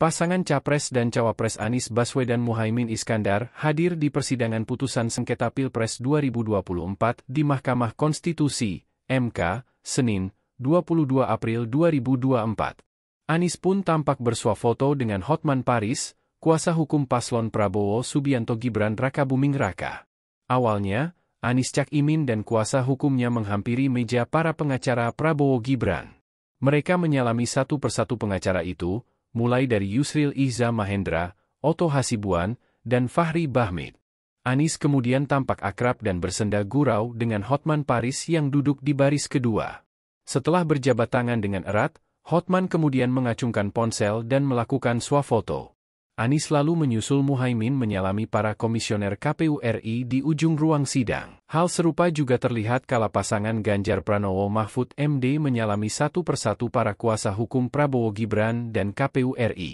Pasangan Capres dan Cawapres Anies Baswedan Muhaymin Iskandar hadir di persidangan putusan sengketa Pilpres 2024 di Mahkamah Konstitusi, MK, Senin, 22 April 2024. Anies pun tampak bersuah foto dengan Hotman Paris, kuasa hukum paslon Prabowo Subianto Gibran Raka Buming Raka. Awalnya, Anies Cak Imin dan kuasa hukumnya menghampiri meja para pengacara Prabowo Gibran. Mereka menyalami satu persatu pengacara itu, mulai dari Yusril Iza Mahendra, Otto Hasibuan, dan Fahri Bahmid. Anis kemudian tampak akrab dan bersenda gurau dengan Hotman Paris yang duduk di baris kedua. Setelah berjabat tangan dengan erat, Hotman kemudian mengacungkan ponsel dan melakukan swafoto. Anies lalu menyusul Muhaimin menyalami para komisioner KPU RI di ujung ruang sidang. Hal serupa juga terlihat kala pasangan Ganjar Pranowo Mahfud MD menyalami satu persatu para kuasa hukum Prabowo Gibran dan KPU RI.